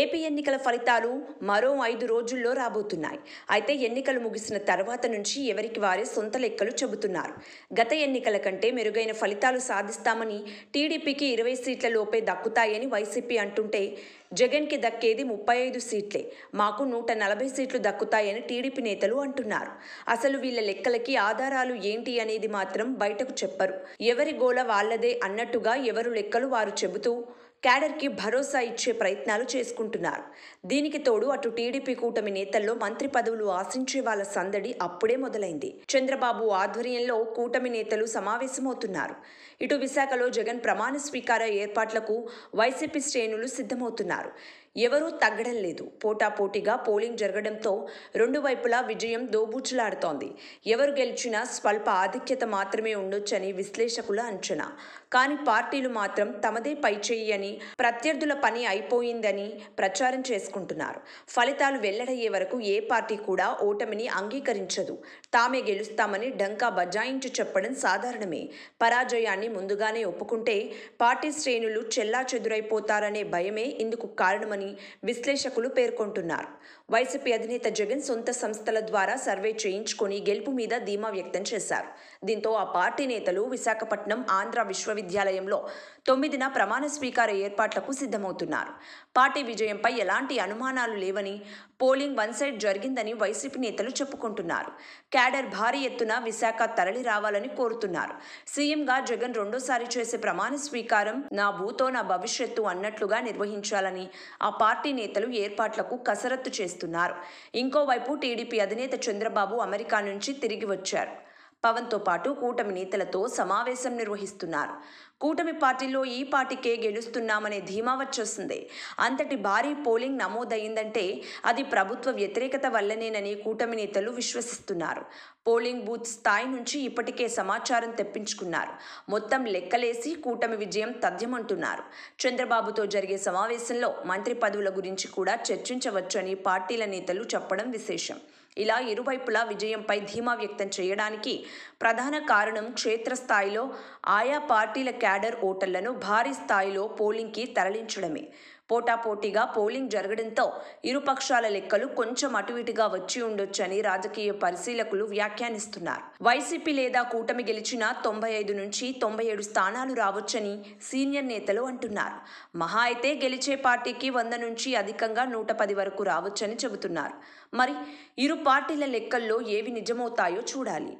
AP ఎన్నికల ఫలితాలు మరో ఐదు రోజుల్లో రాబోతున్నాయి అయితే ఎన్నికలు ముగిసిన తర్వాత నుంచి ఎవరికి వారే సొంత లెక్కలు చెబుతున్నారు గత ఎన్నికల కంటే మెరుగైన ఫలితాలు సాధిస్తామని టీడీపీకి ఇరవై సీట్ల లోపే దక్కుతాయని వైసీపీ అంటుంటే జగన్కి దక్కేది ముప్పై ఐదు సీట్లే మాకు నూట నలభై సీట్లు దక్కుతాయని టీడీపీ నేతలు అంటున్నారు అసలు వీళ్ళ లెక్కలకి ఆధారాలు ఏంటి అనేది మాత్రం బయటకు చెప్పరు ఎవరి గోల వాళ్లదే అన్నట్టుగా ఎవరు లెక్కలు వారు చెబుతూ క్యాడర్కి భరోసా ఇచ్చే ప్రయత్నాలు చేసుకుంటున్నారు దీనికి తోడు అటు టీడీపీ కూటమి నేతల్లో మంత్రి పదవులు ఆశించే వాళ్ళ సందడి అప్పుడే మొదలైంది చంద్రబాబు ఆధ్వర్యంలో కూటమి నేతలు సమావేశమవుతున్నారు ఇటు విశాఖలో జగన్ ప్రమాణ స్వీకార ఏర్పాట్లకు వైసీపీ శ్రేణులు సిద్ధమవుతున్నారు ఎవరూ తగ్గడం లేదు పోటాపోటీగా పోలింగ్ జరగడంతో రెండు వైపులా విజయం దోబూచులాడుతోంది ఎవరు గెలిచినా స్వల్ప ఆధిక్యత మాత్రమే ఉండొచ్చని విశ్లేషకుల అంచనా కానీ పార్టీలు మాత్రం తమదే పై అని ప్రత్యర్థుల పని అయిపోయిందని ప్రచారం చేసుకుంటున్నారు ఫలితాలు వెల్లడయ్యే వరకు ఏ పార్టీ కూడా ఓటమిని అంగీకరించదు తామే గెలుస్తామని డంకా బజాయించి చెప్పడం సాధారణమే పరాజయాన్ని ముందుగానే ఒప్పుకుంటే పార్టీ శ్రేణులు చెల్లా చెదురైపోతారనే భయమే ఇందుకు కారణమని విశ్లేషకులు పేర్కొంటున్నారు వైసీపీ అధినేత జగన్ సొంత సంస్థల ద్వారా సర్వే చేయించుకుని గెలుపు మీద ధీమా వ్యక్తం చేశారు దీంతో ఆ పార్టీ నేతలు విశాఖపట్నం ఆంధ్ర విశ్వవిద్యాలయంలో తొమ్మిదిన ప్రమాణ స్వీకార ఏర్పాట్లకు సిద్ధమవుతున్నారు పార్టీ విజయంపై ఎలాంటి అనుమానాలు లేవని పోలింగ్ వన్ సైడ్ జరిగిందని వైసీపీ నేతలు చెప్పుకుంటున్నారు క్యాడర్ భారీ ఎత్తున విశాఖ తరలి రావాలని కోరుతున్నారు సీఎంగా జగన్ రెండోసారి చేసే ప్రమాణ స్వీకారం నా భూతో నా భవిష్యత్తు అన్నట్లుగా నిర్వహించాలని ఆ పార్టీ నేతలు ఏర్పాట్లకు కసరత్తు చేస్తున్నారు ఇంకోవైపు టీడీపీ అధినేత చంద్రబాబు అమెరికా నుంచి తిరిగి వచ్చారు పవన్తో పాటు కూటమి నేతలతో సమావేశం నిర్వహిస్తున్నారు కూటమి పార్టీలో ఈ పార్టీకే గెలుస్తున్నామనే ధీమా వచ్చేస్తుంది అంతటి భారీ పోలింగ్ నమోదయ్యిందంటే అది ప్రభుత్వ వ్యతిరేకత వల్లనేనని కూటమి నేతలు విశ్వసిస్తున్నారు పోలింగ్ బూత్ స్థాయి నుంచి ఇప్పటికే సమాచారం తెప్పించుకున్నారు మొత్తం లెక్కలేసి కూటమి విజయం తథ్యమంటున్నారు చంద్రబాబుతో జరిగే సమావేశంలో మంత్రి పదవుల గురించి కూడా చర్చించవచ్చని పార్టీల నేతలు చెప్పడం విశేషం ఇలా ఇరువైపులా విజయంపై ధీమా వ్యక్తం చేయడానికి ప్రధాన కారణం క్షేత్రస్థాయిలో ఆయా పార్టీల క్యాడర్ ఓటర్లను భారీ స్థాయిలో పోలింగ్కి తరలించడమే పోటాపోటీగా పోలింగ్ జరగడంతో ఇరుపక్షాల లెక్కలు కొంచెం ఇటుగా వచ్చి ఉండొచ్చని రాజకీయ పరిశీలకులు వ్యాఖ్యానిస్తున్నారు వైసీపీ లేదా కూటమి గెలిచిన తొంభై ఐదు నుంచి తొంభై ఏడు స్థానాలు రావచ్చని సీనియర్ నేతలు అంటున్నారు మహా అయితే గెలిచే పార్టీకి వంద నుంచి అధికంగా నూట పది వరకు రావచ్చని చెబుతున్నారు మరి ఇరు పార్టీల లెక్కల్లో ఏవి నిజమవుతాయో చూడాలి